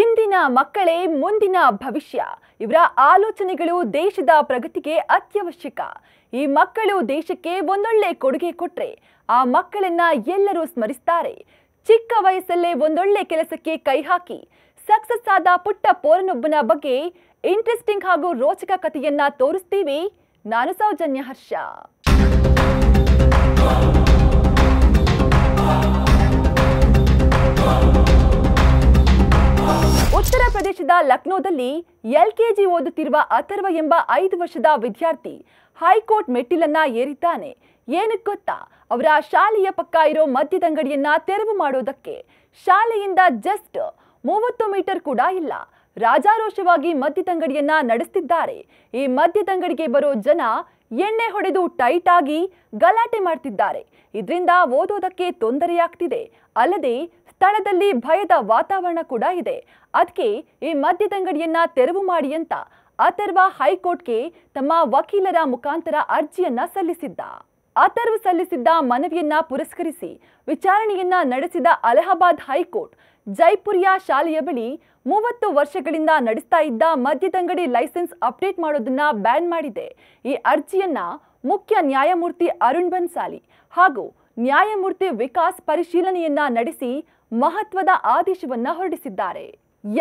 ಇಂದಿನ ಮಕ್ಕಳೇ ಮುಂದಿನ ಭವಿಷ್ಯ ಇವರ ಆಲೋಚನೆಗಳು ದೇಶದ ಪ್ರಗತಿಗೆ ಅತ್ಯವಶ್ಯಕ ಈ ಮಕ್ಕಳು ದೇಶಕ್ಕೆ ಒಂದೊಳ್ಳೆ ಕೊಡುಗೆ ಕೊಟ್ಟರೆ ಆ ಮಕ್ಕಳನ್ನ ಎಲ್ಲರೂ ಸ್ಮರಿಸ್ತಾರೆ ಚಿಕ್ಕ ವಯಸ್ಸಲ್ಲೇ ಒಂದೊಳ್ಳೆ ಕೆಲಸಕ್ಕೆ ಕೈ ಹಾಕಿ ಸಕ್ಸಸ್ ಆದ ಪುಟ್ಟ ಪೋರನೊಬ್ಬನ ಬಗ್ಗೆ ಇಂಟ್ರೆಸ್ಟಿಂಗ್ ಹಾಗೂ ರೋಚಕ ಕಥೆಯನ್ನ ತೋರಿಸ್ತೀವಿ ನಾನು ಸೌಜನ್ಯ ಹರ್ಷ ಲಕ್ನೋದಲ್ಲಿ ಎಲ್ಕೆಜಿ ಓದುತ್ತಿರುವ ಅಥರ್ವ ಎಂಬ ಐದು ವರ್ಷದ ವಿದ್ಯಾರ್ಥಿ ಹೈಕೋರ್ಟ್ ಮೆಟ್ಟಿಲನ್ನ ಏರಿದ್ದಾನೆ ಏನಕ್ಕೆ ಗೊತ್ತಾ ಅವರ ಶಾಲೆಯ ಪಕ್ಕ ಇರೋ ಮದ್ಯದಂಗಡಿಯನ್ನ ತೆರವು ಮಾಡೋದಕ್ಕೆ ಶಾಲೆಯಿಂದ ಜಸ್ಟ್ ಮೂವತ್ತು ಮೀಟರ್ ಕೂಡ ಇಲ್ಲ ರಾಜಾರೋಷವಾಗಿ ಮದ್ಯದಂಗಡಿಯನ್ನ ನಡೆಸ್ತಿದ್ದಾರೆ ಈ ಮದ್ಯದಂಗಡಿಗೆ ಬರೋ ಜನ ಎಣ್ಣೆ ಹೊಡೆದು ಟೈಟ್ ಆಗಿ ಗಲಾಟೆ ಮಾಡ್ತಿದ್ದಾರೆ ಇದರಿಂದ ಓದೋದಕ್ಕೆ ತೊಂದರೆಯಾಗ್ತಿದೆ ಅಲ್ಲದೆ ಸ್ಥಳದಲ್ಲಿ ಭಯದ ವಾತಾವರಣ ಕೂಡ ಇದೆ ಅದಕ್ಕೆ ಈ ಮದ್ಯದಂಗಡಿಯನ್ನ ತೆರವು ಮಾಡಿ ಅಂತ ಅಥರ್ವ ಹೈಕೋರ್ಟ್ಗೆ ತಮ್ಮ ವಕೀಲರ ಮುಖಾಂತರ ಅರ್ಜಿಯನ್ನ ಸಲ್ಲಿಸಿದ್ದ ಅಥರ್ವ ಸಲ್ಲಿಸಿದ್ದ ಮನವಿಯನ್ನ ಪುರಸ್ಕರಿಸಿ ವಿಚಾರಣೆಯನ್ನ ನಡೆಸಿದ ಅಲಹಾಬಾದ್ ಹೈಕೋರ್ಟ್ ಜೈಪುರಿಯ ಶಾಲೆಯ ಬಳಿ ಮೂವತ್ತು ವರ್ಷಗಳಿಂದ ನಡೆಸ್ತಾ ಇದ್ದ ಮದ್ಯದಂಗಡಿ ಲೈಸೆನ್ಸ್ ಅಪ್ಡೇಟ್ ಮಾಡೋದನ್ನ ಬ್ಯಾನ್ ಮಾಡಿದೆ ಈ ಅರ್ಜಿಯನ್ನ ಮುಖ್ಯ ನ್ಯಾಯಮೂರ್ತಿ ಅರುಣ್ ಬನ್ಸಾಲಿ ಹಾಗೂ ನ್ಯಾಯಮೂರ್ತಿ ವಿಕಾಸ್ ಪರಿಶೀಲನೆಯನ್ನ ನಡೆಸಿ ಮಹತ್ವದ ಆದೇಶವನ್ನ ಹೊರಡಿಸಿದ್ದಾರೆ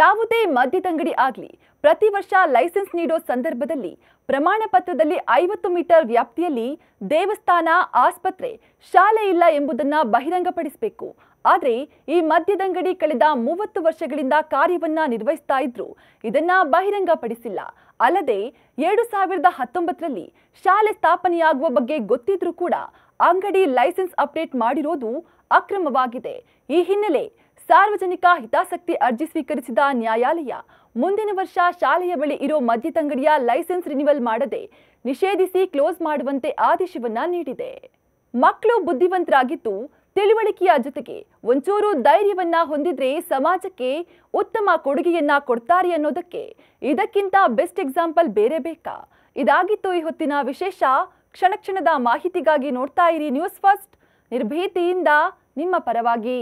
ಯಾವುದೇ ಮದ್ಯದಂಗಡಿ ಆಗಲಿ ಪ್ರತಿ ವರ್ಷ ಲೈಸೆನ್ಸ್ ನೀಡೋ ಸಂದರ್ಭದಲ್ಲಿ ಪ್ರಮಾಣ ಪತ್ರದಲ್ಲಿ ಐವತ್ತು ಮೀಟರ್ ವ್ಯಾಪ್ತಿಯಲ್ಲಿ ದೇವಸ್ಥಾನ ಆಸ್ಪತ್ರೆ ಶಾಲೆ ಇಲ್ಲ ಎಂಬುದನ್ನು ಬಹಿರಂಗಪಡಿಸಬೇಕು ಆದರೆ ಈ ಮದ್ಯದಂಗಡಿ ಕಳೆದ ಮೂವತ್ತು ವರ್ಷಗಳಿಂದ ಕಾರ್ಯವನ್ನ ನಿರ್ವಹಿಸ್ತಾ ಇದ್ರು ಇದನ್ನ ಬಹಿರಂಗಪಡಿಸಿಲ್ಲ ಅಲ್ಲದೆ ಎರಡು ಸಾವಿರದ ಹತ್ತೊಂಬತ್ತರಲ್ಲಿ ಶಾಲೆ ಸ್ಥಾಪನೆಯಾಗುವ ಬಗ್ಗೆ ಗೊತ್ತಿದ್ರೂ ಕೂಡ ಅಂಗಡಿ ಲೈಸೆನ್ಸ್ ಅಪ್ಡೇಟ್ ಮಾಡಿರೋದು ಅಕ್ರಮವಾಗಿದೆ ಈ ಹಿನ್ನೆಲೆ ಸಾರ್ವಜನಿಕ ಹಿತಾಸಕ್ತಿ ಅರ್ಜಿ ಸ್ವೀಕರಿಸಿದ ನ್ಯಾಯಾಲಯ ಮುಂದಿನ ವರ್ಷ ಶಾಲೆಯ ಬಳಿ ಇರೋ ಮದ್ಯತಂಗಡಿಯ ಲೈಸೆನ್ಸ್ ರಿನಿವಲ್ ಮಾಡದೆ ನಿಷೇಧಿಸಿ ಕ್ಲೋಸ್ ಮಾಡುವಂತೆ ಆದೇಶವನ್ನ ನೀಡಿದೆ ಮಕ್ಕಳು ಬುದ್ಧಿವಂತರಾಗಿದ್ದು ತಿಳುವಳಿಕೆಯ ಜೊತೆಗೆ ಒಂಚೂರು ಧೈರ್ಯವನ್ನ ಹೊಂದಿದ್ರೆ ಸಮಾಜಕ್ಕೆ ಉತ್ತಮ ಕೊಡುಗೆಯನ್ನ ಕೊಡ್ತಾರೆ ಅನ್ನೋದಕ್ಕೆ ಇದಕ್ಕಿಂತ ಬೆಸ್ಟ್ ಎಕ್ಸಾಂಪಲ್ ಬೇರೆ ಬೇಕಾ ಇದಾಗಿತ್ತು ಈ ಹೊತ್ತಿನ ವಿಶೇಷ ಕ್ಷಣ ಕ್ಷಣದ ಮಾಹಿತಿಗಾಗಿ ನೋಡ್ತಾ ಇರಿ ನ್ಯೂಸ್ ಫಸ್ಟ್ ನಿರ್ಭೀತಿಯಿಂದ ನಿಮ್ಮ ಪರವಾಗಿ